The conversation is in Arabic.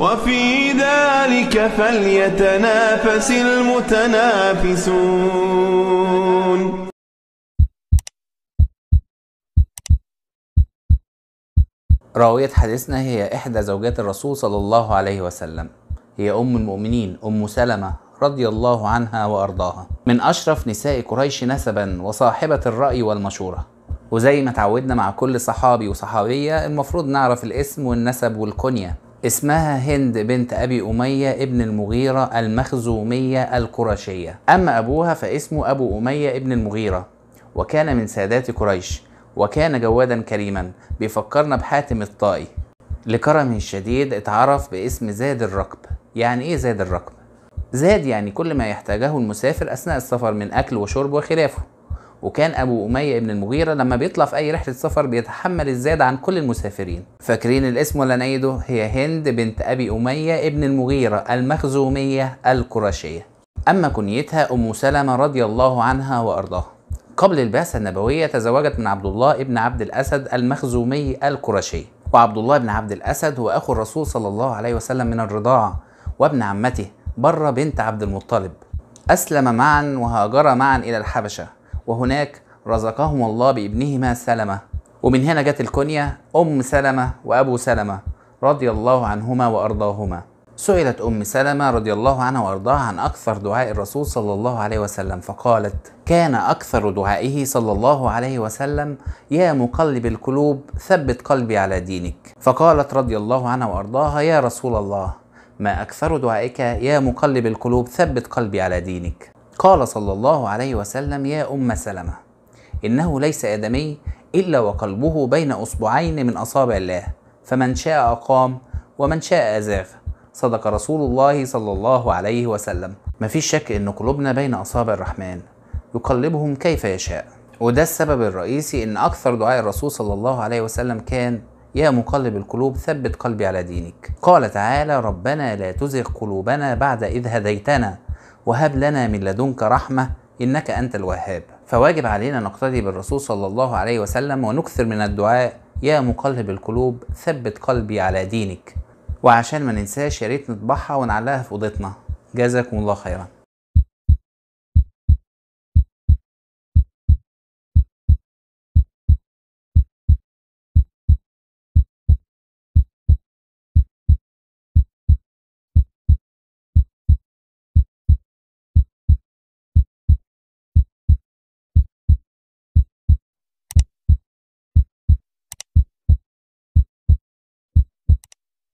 وفي ذلك فليتنافس المتنافسون راوية حديثنا هي إحدى زوجات الرسول صلى الله عليه وسلم هي أم المؤمنين أم سلمة رضي الله عنها وأرضاها من أشرف نساء قريش نسبا وصاحبة الرأي والمشورة وزي ما تعودنا مع كل صحابي وصحابية المفروض نعرف الاسم والنسب والكنية اسمها هند بنت أبي أمية ابن المغيرة المخزومية القرشية أما أبوها فاسمه أبو أمية ابن المغيرة وكان من سادات قريش وكان جوادا كريما بيفكرنا بحاتم الطائي لكرمه الشديد اتعرف باسم زاد الركب يعني ايه زاد الركب؟ زاد يعني كل ما يحتاجه المسافر أثناء السفر من أكل وشرب وخلافه وكان ابو اميه ابن المغيره لما بيطلع في اي رحله سفر بيتحمل الزاد عن كل المسافرين فاكرين الاسم ولا نعيده هي هند بنت ابي اميه ابن المغيره المخزوميه القرشيه اما كنيتها ام سلمه رضي الله عنها وارضاها قبل البعثه النبويه تزوجت من عبد الله ابن عبد الاسد المخزومي القرشي وعبد الله بن عبد الاسد هو اخو الرسول صلى الله عليه وسلم من الرضاعه وابن عمته بره بنت عبد المطلب اسلم معا وهاجر معا الى الحبشه وهناك رزقهم الله بابنهما سلمة ومن هنا جت الكنية أم سلمة وأبو سلمة رضي الله عنهما وأرضاهما سئلت أم سلمة رضي الله عنها وأرضاها عن أكثر دعاء الرسول صلى الله عليه وسلم فقالت كان أكثر دعائه صلى الله عليه وسلم يا مقلب القلوب ثبت قلبي على دينك فقالت رضي الله عنها وأرضاها يا رسول الله ما أكثر دعائك يا مقلب القلوب ثبت قلبي على دينك قال صلى الله عليه وسلم يا أم سلمة إنه ليس آدمي إلا وقلبه بين أصبعين من أصابع الله فمن شاء أقام ومن شاء أزاغ صدق رسول الله صلى الله عليه وسلم مفيش شك إن قلوبنا بين أصابع الرحمن يقلبهم كيف يشاء وده السبب الرئيسي إن أكثر دعاء الرسول صلى الله عليه وسلم كان يا مقلب القلوب ثبت قلبي على دينك قال تعالى ربنا لا تزغ قلوبنا بعد إذ هديتنا وهب لنا من لدنك رحمة إنك أنت الوهاب فواجب علينا نقتدي بالرسول صلى الله عليه وسلم ونكثر من الدعاء يا مقلب القلوب ثبت قلبي على دينك وعشان ما ننساش يا ريت نطبعها ونعلقها في اوضتنا جزاكم الله خيرا